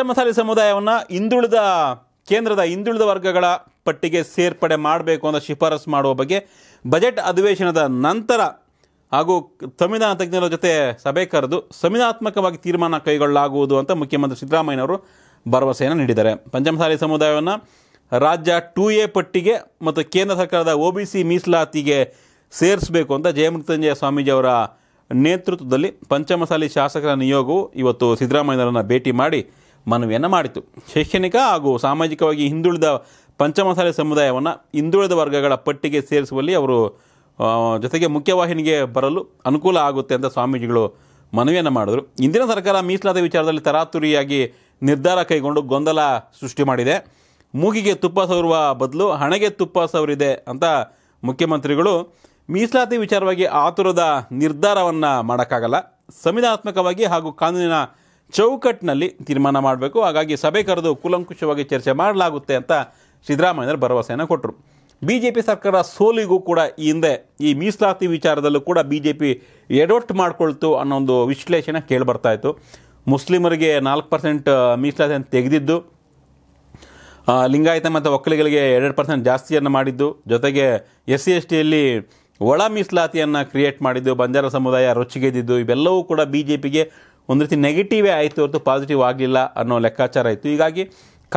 ಪಂಚಮಸಾಲಿ ಸಮುದಾಯವನ್ನು ಹಿಂದುಳಿದ ಕೇಂದ್ರದ ಹಿಂದುಳಿದ ವರ್ಗಗಳ ಪಟ್ಟಿಗೆ ಸೇರ್ಪಡೆ ಮಾಡಬೇಕು ಅಂತ ಶಿಫಾರಸು ಮಾಡುವ ಬಗ್ಗೆ ಬಜೆಟ್ ಅಧಿವೇಶನದ ನಂತರ ಹಾಗೂ ಸಂವಿಧಾನ ತಜ್ಞರ ಜೊತೆ ಸಭೆ ಕರೆದು ಸಂವಿಧಾನಾತ್ಮಕವಾಗಿ ತೀರ್ಮಾನ ಕೈಗೊಳ್ಳಲಾಗುವುದು ಅಂತ ಮುಖ್ಯಮಂತ್ರಿ ಸಿದ್ದರಾಮಯ್ಯನವರು ಭರವಸೆಯನ್ನು ನೀಡಿದ್ದಾರೆ ಪಂಚಮಸಾಲಿ ಸಮುದಾಯವನ್ನು ರಾಜ್ಯ ಟು ಎ ಪಟ್ಟಿಗೆ ಮತ್ತು ಕೇಂದ್ರ ಸರ್ಕಾರದ ಒ ಬಿ ಸಿ ಮೀಸಲಾತಿಗೆ ಸೇರಿಸಬೇಕು ಅಂತ ಜಯಮೃತ್ಯುಂಜಯ ಅವರ ನೇತೃತ್ವದಲ್ಲಿ ಪಂಚಮಸಾಲಿ ಶಾಸಕರ ನಿಯೋಗವು ಇವತ್ತು ಸಿದ್ದರಾಮಯ್ಯನವರನ್ನು ಭೇಟಿ ಮಾಡಿ ಮನವಿಯನ್ನು ಮಾಡಿತು ಶೈಕ್ಷಣಿಕ ಹಾಗೂ ಸಾಮಾಜಿಕವಾಗಿ ಹಿಂದುಳಿದ ಪಂಚಮಸಾಲೆ ಸಮುದಾಯವನ್ನು ಹಿಂದುಳಿದ ವರ್ಗಗಳ ಪಟ್ಟಿಗೆ ಸೇರಿಸುವಲ್ಲಿ ಅವರು ಜೊತೆಗೆ ಮುಖ್ಯವಾಹಿನಿಗೆ ಬರಲು ಅನುಕೂಲ ಆಗುತ್ತೆ ಅಂತ ಸ್ವಾಮೀಜಿಗಳು ಮನವಿಯನ್ನು ಮಾಡಿದರು ಇಂದಿನ ಸರ್ಕಾರ ಮೀಸಲಾತಿ ವಿಚಾರದಲ್ಲಿ ತರಾತುರಿಯಾಗಿ ನಿರ್ಧಾರ ಕೈಗೊಂಡು ಗೊಂದಲ ಸೃಷ್ಟಿ ಮಾಡಿದೆ ಮೂಗಿಗೆ ತುಪ್ಪ ಸವರುವ ಬದಲು ಹಣೆಗೆ ತುಪ್ಪ ಸವರಿದೆ ಅಂತ ಮುಖ್ಯಮಂತ್ರಿಗಳು ಮೀಸಲಾತಿ ವಿಚಾರವಾಗಿ ಆತುರದ ನಿರ್ಧಾರವನ್ನು ಮಾಡೋಕ್ಕಾಗಲ್ಲ ಸಂವಿಧಾನಾತ್ಮಕವಾಗಿ ಹಾಗೂ ಕಾನೂನಿನ ಚೌಕಟ್ಟಿನಲ್ಲಿ ತೀರ್ಮಾನ ಮಾಡಬೇಕು ಹಾಗಾಗಿ ಸಭೆ ಕರೆದು ಕುಲಂಕುಷವಾಗಿ ಚರ್ಚೆ ಮಾಡಲಾಗುತ್ತೆ ಅಂತ ಸಿದ್ದರಾಮಯ್ಯ ಭರವಸೆಯನ್ನು ಕೊಟ್ಟರು ಬಿ ಜೆ ಪಿ ಸರ್ಕಾರ ಸೋಲಿಗೂ ಕೂಡ ಈ ಹಿಂದೆ ಈ ಮೀಸಲಾತಿ ವಿಚಾರದಲ್ಲೂ ಕೂಡ ಬಿ ಜೆ ಪಿ ಎಡವಟ್ಟು ಮಾಡಿಕೊಳ್ತು ಅನ್ನೋ ಒಂದು ವಿಶ್ಲೇಷಣೆ ಕೇಳಿಬರ್ತಾ ಇತ್ತು ಮುಸ್ಲಿಮರಿಗೆ ನಾಲ್ಕು ಪರ್ಸೆಂಟ್ ಮೀಸಲಾತಿಯನ್ನು ತೆಗೆದಿದ್ದು ಲಿಂಗಾಯತ ಮತ್ತು ಒಕ್ಕಲಿಗಳಿಗೆ ಎರಡು ಪರ್ಸೆಂಟ್ ಜಾಸ್ತಿಯನ್ನು ಮಾಡಿದ್ದು ಜೊತೆಗೆ ಎಸ್ ಸಿ ಎಸ್ ಟಿಯಲ್ಲಿ ಒಳ ಮೀಸಲಾತಿಯನ್ನು ಕ್ರಿಯೇಟ್ ಮಾಡಿದ್ದು ಬಂಜಾರ ಸಮುದಾಯ ರೊಚ್ಚಿಗೆದ್ದಿದ್ದು ಇವೆಲ್ಲವೂ ಕೂಡ ಬಿ ಜೆ ಪಿಗೆ ಒಂದು ರೀತಿ ನೆಗೆಟಿವೇ ಆಯಿತು ಹೊರತು ಪಾಸಿಟಿವ್ ಆಗಲಿಲ್ಲ ಅನ್ನೋ ಲೆಕ್ಕಾಚಾರ ಇತ್ತು ಹೀಗಾಗಿ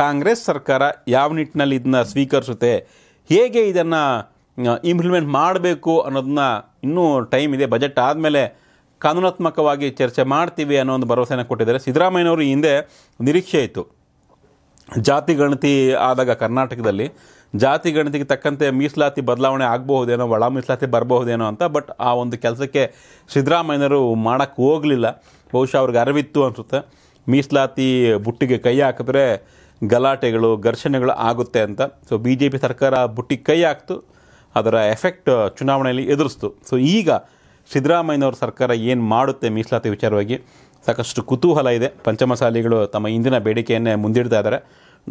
ಕಾಂಗ್ರೆಸ್ ಸರ್ಕಾರ ಯಾವ ನಿಟ್ಟಿನಲ್ಲಿ ಇದನ್ನ ಸ್ವೀಕರಿಸುತ್ತೆ ಹೇಗೆ ಇದನ್ನು ಇಂಪ್ಲಿಮೆಂಟ್ ಮಾಡಬೇಕು ಅನ್ನೋದನ್ನ ಇನ್ನೂ ಟೈಮ್ ಇದೆ ಬಜೆಟ್ ಆದಮೇಲೆ ಕಾನೂನಾತ್ಮಕವಾಗಿ ಚರ್ಚೆ ಮಾಡ್ತೀವಿ ಅನ್ನೋ ಒಂದು ಭರವಸೆಯನ್ನು ಕೊಟ್ಟಿದ್ದಾರೆ ಸಿದ್ದರಾಮಯ್ಯನವರು ಹಿಂದೆ ನಿರೀಕ್ಷೆ ಇತ್ತು ಜಾತಿ ಗಣತಿ ಆದಾಗ ಕರ್ನಾಟಕದಲ್ಲಿ ಜಾತಿ ಗಣತಿಗೆ ತಕ್ಕಂತೆ ಮೀಸಲಾತಿ ಬದಲಾವಣೆ ಆಗಬಹುದೇನೋ ಒಳ ಮೀಸಲಾತಿ ಬರಬಹುದೇನೋ ಅಂತ ಬಟ್ ಆ ಒಂದು ಕೆಲಸಕ್ಕೆ ಸಿದ್ದರಾಮಯ್ಯನವರು ಮಾಡೋಕ್ಕೆ ಹೋಗಲಿಲ್ಲ ಬಹುಶಃ ಅವ್ರಿಗೆ ಅರಿವಿತ್ತು ಅನಿಸುತ್ತೆ ಮೀಸಲಾತಿ ಬುಟ್ಟಿಗೆ ಕೈ ಹಾಕಿದ್ರೆ ಗಲಾಟೆಗಳು ಘರ್ಷಣೆಗಳು ಆಗುತ್ತೆ ಅಂತ ಸೊ ಬಿ ಜೆ ಪಿ ಸರ್ಕಾರ ಬುಟ್ಟಿಗೆ ಕೈ ಹಾಕ್ತು ಅದರ ಎಫೆಕ್ಟ್ ಚುನಾವಣೆಯಲ್ಲಿ ಎದುರಿಸ್ತು ಸೊ ಈಗ ಸಿದ್ದರಾಮಯ್ಯನವ್ರ ಸರ್ಕಾರ ಏನು ಮಾಡುತ್ತೆ ಮೀಸಲಾತಿ ವಿಚಾರವಾಗಿ ಸಾಕಷ್ಟು ಕುತೂಹಲ ಇದೆ ಪಂಚಮಸಾಲಿಗಳು ತಮ್ಮ ಇಂದಿನ ಬೇಡಿಕೆಯನ್ನೇ ಮುಂದಿಡ್ತಾ ಇದ್ದಾರೆ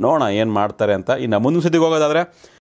ನೋಡೋಣ ಏನು ಮಾಡ್ತಾರೆ ಅಂತ ಇನ್ನು ಮುಂದಿನ ಸತಿಗೆ ಹೋಗೋದಾದರೆ